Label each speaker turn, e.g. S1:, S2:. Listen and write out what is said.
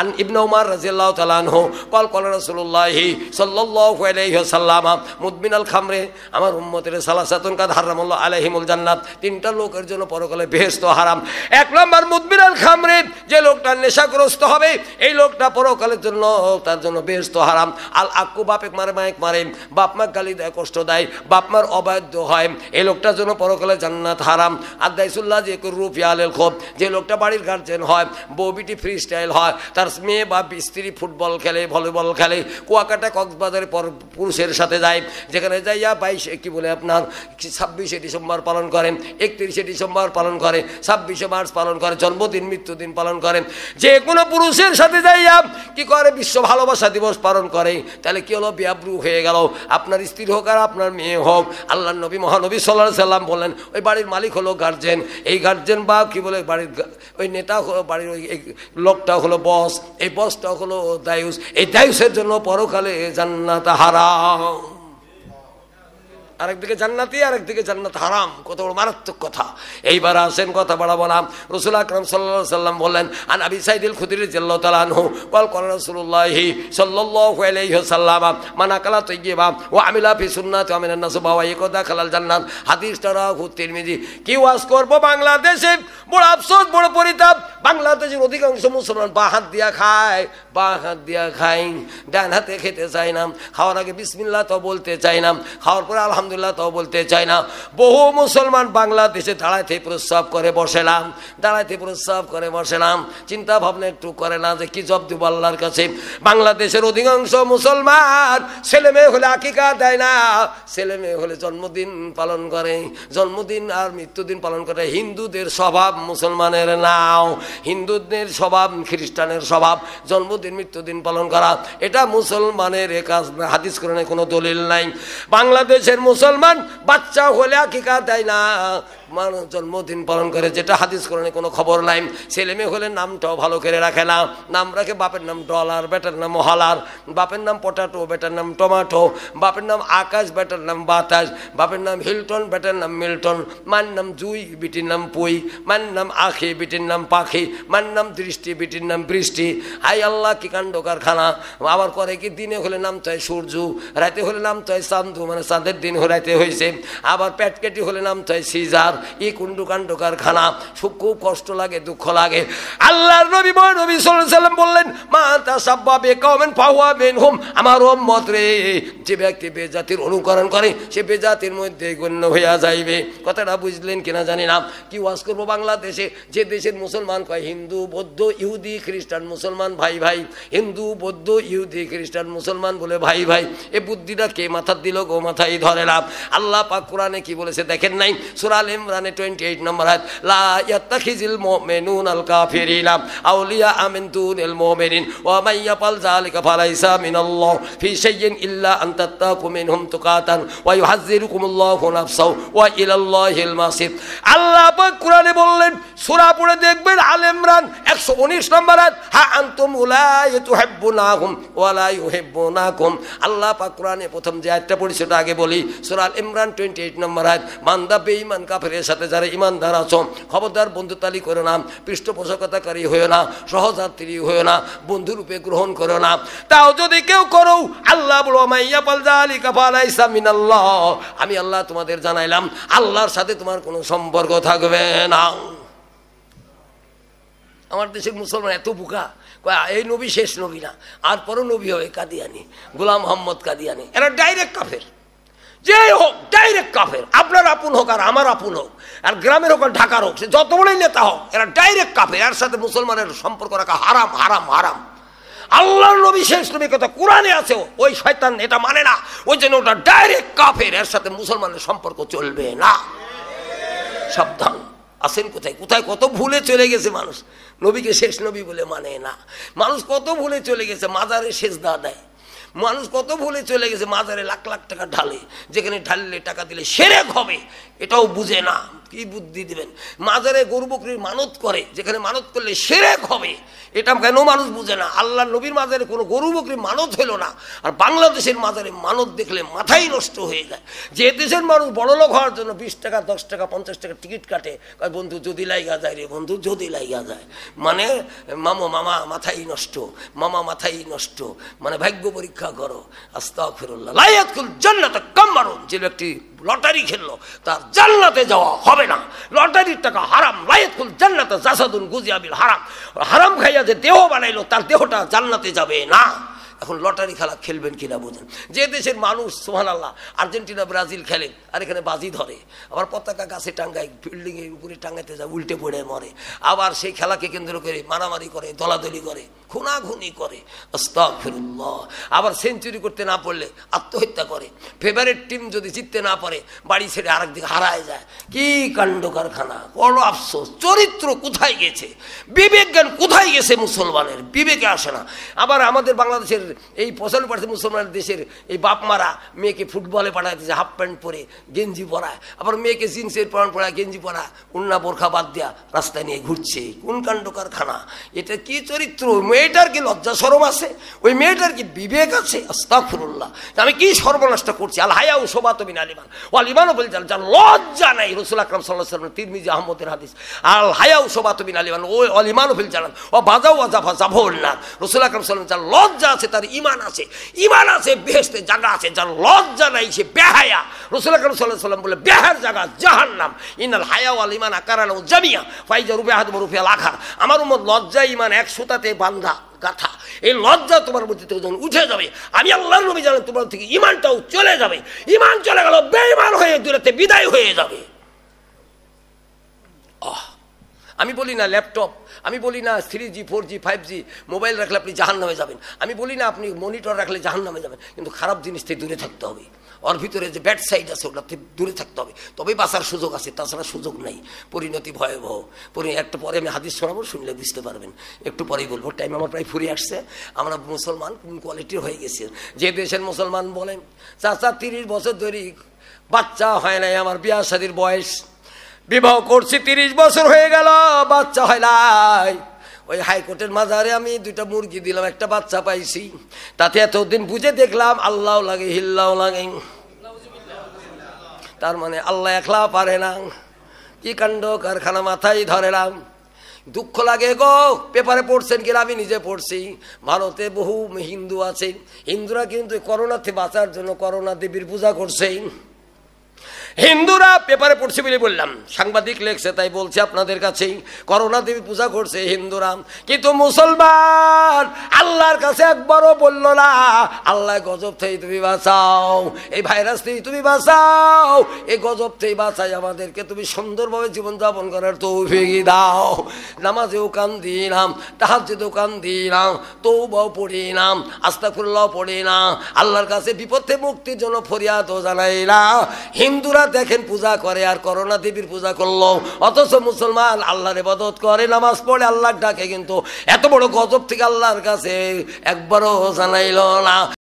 S1: আন ابن عمر رضي الله تعالى عنه قال قال رسول الله আমার উম্মতের সালাসাতুন কাদ হারাম আলাইহিমুল জান্নাত তিনটা লোকের জন্য পরকালে বেহেস্ত হারাম এক নম্বর মুদমিন আল খামরে যে লোকটা নেশাগ্রস্ত হবে এই লোকটা পরকালের জন্য তার জন্য বেহেস্ত হারাম আল আক্কু বাপেক মারে মায়েক মারে বাপ মা গালি দেয় কষ্ট দেয় বাপ মার অবাধ্য হয় এই লোকটার জন্য পরকালে জান্নাত হারাম আর দাইসুল্লাহ যে রুফিয়া আলেল যে লোকটা বাড়ির গার্জেন হয় বউ বিটি ফ্রি স্টাইল হয় তার ব্যাটস মেয়ে বা স্ত্রী ফুটবল খেলে ভলিবল খেলে কুয়াকাটা কক্সবাজারে পর পুরুষের সাথে যায় যেখানে যাইয়া বাইশ কি বলে আপনার ছাব্বিশে ডিসেম্বর পালন করেন একত্রিশে ডিসেম্বর পালন করে ছাব্বিশে মার্চ পালন করে জন্মদিন মৃত্যুদিন পালন করেন যে কোনো পুরুষের সাথে যাইয়া কি করে বিশ্ব ভালোবাসা দিবস পালন করে তাহলে কি হলো ব্যাব্রু হয়ে গেল আপনার স্ত্রী হোক আর আপনার মেয়ে হোক আল্লাহ নবী মহানবী সাল্লাহ সাল্লাম বললেন ওই বাড়ির মালিক হলো গার্জেন এই গার্জেন বা কি বলে বাড়ির ওই নেতা হলো বাড়ির ওই লোকটা হলো বস এই বসটা হলো দায়ুস এই দায়ুসের জন্য পরকালে জান্নাত হারাম আরেকদিকে জান্নাতি আরেকদিকে জান্নাত হারাম কত বড় মারাত্মক কথা এইবার আসেন কথা বলা বলাম রসুল আকরম সাল্লা সাল্লাম বললেন আন আবি সাইদুল খুদির জেল্লাহু কল কল রসুল্লাহি সাল্লাহ গিয়ে তৈবা ও আমিলা ফি সুন্নাত আমিনান্না সুবাহ কথা খালাল জান্নাত হাদিস তারা মিজি কি ওয়াজ করবো বাংলাদেশে বড় আফসোস বড় পরিতাপ বাংলাদেশের অধিকাংশ মুসলমান বা হাত দিয়া খায় বা হাত দিয়া খাই ডান হাতে খেতে চাই না খাওয়ার আগে বিসমিল্লা তো বলতে চাই না খাওয়ার পরে আলহামদুলিল্লাহ তো বলতে চাই না বহু মুসলমান বাংলাদেশে দাঁড়াইতে প্রস্রাব করে বসেলাম দাঁড়াইতে প্রস্রাব করে বসেলাম চিন্তা ভাবনা একটু করে না যে কি জব দেবো আল্লাহর কাছে বাংলাদেশের অধিকাংশ মুসলমান ছেলে মেয়ে হলে আকিকা দেয় না ছেলে মেয়ে হলে জন্মদিন পালন করে জন্মদিন আর মৃত্যুদিন পালন করে হিন্দুদের স্বভাব মুসলমানের নাও হিন্দুদের স্বভাব খ্রিস্টানের স্বভাব জন্মদিন মৃত্যুদিন পালন করা এটা মুসলমানের কাজ হাদিস করণে কোনো দলিল নাই বাংলাদেশের মুসলমান বাচ্চা হলে আকিকা দেয় না মানুষ জন্মদিন পালন করে যেটা হাদিস কোরআনে কোনো খবর নাই ছেলে মেয়ে হলে নামটাও ভালো করে রাখে না নাম রাখে বাপের নাম ডলার বেটার নাম হলার বাপের নাম পটাটো বেটার নাম টমাটো বাপের নাম আকাশ বেটার নাম বাতাস বাপের নাম হিলটন বেটার নাম মিল্টন মার নাম জুই বিটির নাম পুই মার নাম আখি বিটির নাম পাখি মার নাম দৃষ্টি বিটির নাম বৃষ্টি হাই আল্লাহ কি কাণ্ড কারখানা আবার করে কি দিনে হলে নাম চায় সূর্য রাতে হলে নাম চায় চান্দু মানে চাঁদের দিন রাতে হয়েছে আবার প্যাটকেটি হলে নাম চায় সিজার এ কুণ্ডকাণ্ড কারখানা খুব কষ্ট লাগে দুঃখ লাগে আল্লাহর নবী বয় নবী সাল্লাম বললেন মা তা সাব্বা বে কমেন পাহুয়া বেন হোম আমার ওম মত রে যে ব্যক্তি বেজাতির অনুকরণ করে সে বেজাতির মধ্যে গণ্য হইয়া যাইবে কথাটা বুঝলেন কিনা জানি না কি ওয়াজ করবো বাংলাদেশে যে দেশের মুসলমান কয় হিন্দু বৌদ্ধ ইহুদি খ্রিস্টান মুসলমান ভাই ভাই হিন্দু বৌদ্ধ ইহুদি খ্রিস্টান মুসলমান বলে ভাই ভাই এ বুদ্ধিটা কে মাথার দিল গো মাথায় ধরে না আল্লাহ পাকুরানে কি বলেছে দেখেন নাই সুরাল এম ইমরানে টোয়েন্টি এইট নম্বর হাত লাখিজিল মেনুন আল কাফিরিনা আউলিয়া আমিন তুন এল মোমেরিন ও মাইয়া পাল জালিকা ফালাইসা মিনাল্লাহ ফি শাইয়িন ইল্লা আন তাত্তাকু মিনহুম তুকাতান ওয়া ইউহাজ্জিরুকুমুল্লাহু নাফসাহু ওয়া ইলাল্লাহিল মাসির আল্লাহ পাক কোরআনে বললেন সূরা পড়ে দেখবেন আল ইমরান 119 নম্বর আয়াত হা আনতুম উলাই তুহিব্বুনাহুম ওয়া লা ইউহিব্বুনাকুম আল্লাহ পাক কোরআনে প্রথম যে আয়াতটা পড়ি সেটা আগে বলি সূরা আল ইমরান 28 নম্বর আয়াত বান্দা বেঈমান কাফের এর সাথে যারা ইমানদার আছো খবরদার বন্ধুতালি করো না পৃষ্ঠপোষকতাকারী হয়েও না সহযাত্রী হয়েও না বন্ধুরূপে গ্রহণ করো না তাও যদি কেউ করো আল্লাহ বলো পালজা আমি আল্লাহ তোমাদের জানাইলাম আল্লাহর সাথে তোমার কোনো সম্পর্ক থাকবে না আমার দেশের মুসলমান এত বোকা এই নবী শেষ নবী না আর পরও নবী হবে কাদিয়ানি গোলাম মোহাম্মদ কাদিয়ানি এরা ডাইরেক্ট কাফের যে হোক ডাইরেক্ট কাফের আপনার আপন হোক আর আমার আপন হোক আর গ্রামের হোক আর ঢাকার হোক সে যত বড়ই নেতা হোক এরা ডাইরেক্ট কাফের এর সাথে মুসলমানের সম্পর্ক রাখা হারাম হারাম হারাম আল্লাহর নবী শেষ নবী কথা কোরআনে আছে ওই শয়তান এটা মানে না ওই জন্য ওটা ডাইরেক্ট কাফের এর সাথে মুসলমানের সম্পর্ক চলবে না সাবধান আসেন কোথায় কোথায় কত ভুলে চলে গেছে মানুষ নবীকে শেষ নবী বলে মানে না মানুষ কত ভুলে চলে গেছে মাজারে শেষ দা দেয় মানুষ কত ভুলে চলে গেছে মাজারে লাখ লাখ টাকা ঢালে যেখানে ঢাললে টাকা দিলে সেরে হবে এটাও বুঝে না কি বুদ্ধি দিবেন মাজারে গরু বকরির মানত করে যেখানে মানত করলে সেরেক হবে এটা কেন মানুষ বুঝে না আল্লাহ নবীর মাজারে কোনো গরু বকরির মানত হলো না আর বাংলাদেশের মাজারে মানত দেখলে মাথাই নষ্ট হয়ে যায় যে দেশের মানুষ বড়লোক হওয়ার জন্য বিশ টাকা দশ টাকা পঞ্চাশ টাকা টিকিট কাটে বন্ধু যদি লাইগা যায় রে বন্ধু যদি লাইগা যায় মানে মামো মামা মাথাই নষ্ট মামা মাথাই নষ্ট মানে ভাগ্য পরীক্ষা করো আস্তা ফেরুল্লাহ লাইয়াত কম মারুন যে ব্যক্তি লটারি খেললো তার জান্নাতে যাওয়া হবে না লটারির টাকা হারাম লায়েতুল জান্নাতে জাসাদুন গুজিয়াবিল হারাম হারাম খাইয়া যে দেহ বানাইলো তার দেহটা জান্নাতে যাবে না এখন লটারি খেলা খেলবেন কিনা বোঝেন যে দেশের মানুষ সোহান আল্লাহ আর্জেন্টিনা ব্রাজিল খেলে আর এখানে বাজি ধরে আবার পতাকা গাছে টাঙ্গায় ফিল্ডিংয়ের উপরে টাঙ্গাইতে যায় উল্টে পড়ে মরে আবার সেই খেলাকে কেন্দ্র করে মারামারি করে দলাদলি করে খুনাখুনি করে আস্তাফিরুল্লাহ আবার সেঞ্চুরি করতে না পড়লে আত্মহত্যা করে ফেভারিট টিম যদি জিততে না পারে বাড়ি ছেড়ে আরেক দিকে হারায় যায় কি কাণ্ড কারখানা বড় আফসোস চরিত্র কোথায় গেছে বিবেক জ্ঞান কোথায় গেছে মুসলমানের বিবেকে আসে না আবার আমাদের বাংলাদেশের এই পছন্দ পার্সেন্ট মুসলমানের দেশের এই বাপ মারা মেয়েকে ফুটবলে দিচ্ছে হাফ প্যান্ট পরে গেঞ্জি পরায় আবার মেয়েকে জিন্সের প্যান্ট পরায় গেঞ্জি পরা উন্না বোরখা বাদ দেওয়া রাস্তায় নিয়ে ঘুরছে কোন কাণ্ড কারখানা এটা কি চরিত্র মেয়েটার কি লজ্জা সরম আছে ওই মেয়েটার কি বিবেক আছে আস্তাফুরুল্লাহ আমি কি সর্বনাশটা করছি আল হায়া উসোবা তুমি আলিমান ও আলিমানও বলছে যার লজ্জা নাই রসুল আকরাম সাল্লাহ সাল্লাম তিরমিজি আহমদের হাদিস আল হায়া উসোবা তুমি আলিমান ও আলিমানও ফিল জানান ও বাজাও আজাফা জাফর না রসুল আকরাম সাল্লাম যার লজ্জা আছে তার ইমান আছে ইমান আছে বেহেস্তে জাগা আছে যার লজ্জা নাই সে বেহায়া রসুল আকরাম সাল্লাহ সাল্লাম বলে বেহার জাগা জাহার নাম ইনাল হায়া ও আলিমান আকার জামিয়া ফাইজা রুবে আহাদ রুফে লাখা আমার উমর লজ্জা ইমান এক সুতাতে বান্ধা গাথা এই লজ্জা তোমার মধ্যে থেকে যখন উঠে যাবে আমি আল্লাহর নবী জানেন তোমার থেকে ইমানটাও চলে যাবে ইমান চলে গেল বেঈমান হয়ে দূরেতে বিদায় হয়ে যাবে আমি বলি না ল্যাপটপ আমি বলি না three G four G five G mobile রাখলে আপনি জাহান নামে যাবেন আমি বলি না আপনি মনিটর রাখলে জাহান নামে যাবেন কিন্তু খারাপ জিনিস থেকে দূরে থাকতে হবে ওর ভিতরে যে ব্যাড সাইড আছে ওটা দূরে থাকতে হবে তবেই বাঁচার সুযোগ আছে তাছাড়া সুযোগ নাই পরিণতি ভয়াবহ পরি একটা পরে আমি হাদিস শোনাবো শুনলে বুঝতে পারবেন একটু পরেই বলবো টাইম আমার প্রায় ফুরিয়ে আসছে আমরা মুসলমান কোন কোয়ালিটির হয়ে গেছে যে দেশের মুসলমান বলেন চাচা তিরিশ বছর ধরে বাচ্চা হয় নাই আমার বিয়া সাদির বয়স বিবাহ করছি তিরিশ বছর হয়ে গেল বাচ্চা হয় নাই ওই হাইকোর্টের মাজারে আমি দুইটা মুরগি দিলাম একটা বাচ্চা পাইছি তাতে এতদিন বুঝে দেখলাম আল্লাহ লাগে হিল্লাও লাগে তার মানে আল্লাহ একলা পারে না কি কাণ্ড কারখানা মাথায় ধরেলাম দুঃখ লাগে গো পেপারে পড়ছেন কিনা আমি নিজে পড়ছি ভারতে বহু হিন্দু আছে হিন্দুরা কিন্তু করোনাতে বাঁচার জন্য করোনা দেবীর পূজা করছে হিন্দুরা পেপারে পড়ছে বলে বললাম সাংবাদিক লেখছে তাই বলছে আপনাদের কাছেই করোনা দেবী পূজা করছে হিন্দুরা কিন্তু মুসলমান আল্লাহর কাছে একবারও বলল না আল্লাহ গজব থেকে তুমি বাঁচাও এই ভাইরাস থেকে তুমি বাঁচাও এই গজব থেকে বাঁচাই আমাদেরকে তুমি সুন্দরভাবে জীবনযাপন করার তৌফিকি দাও নামাজেও কান দিলাম নাম তাহার দিলাম তৌবাও দিয়ে নাম আস্তাকুল্লাও পড়ি না আল্লাহর কাছে বিপদে মুক্তির জন্য ফরিয়াদ জানাই না হিন্দুরা দেখেন পূজা করে আর করোনা দেবীর পূজা করলো অথচ মুসলমান আল্লাহরে বদত করে নামাজ পড়ে আল্লাহর ডাকে কিন্তু এত বড় গজব থেকে আল্লাহর কাছে একবারও জানাইল না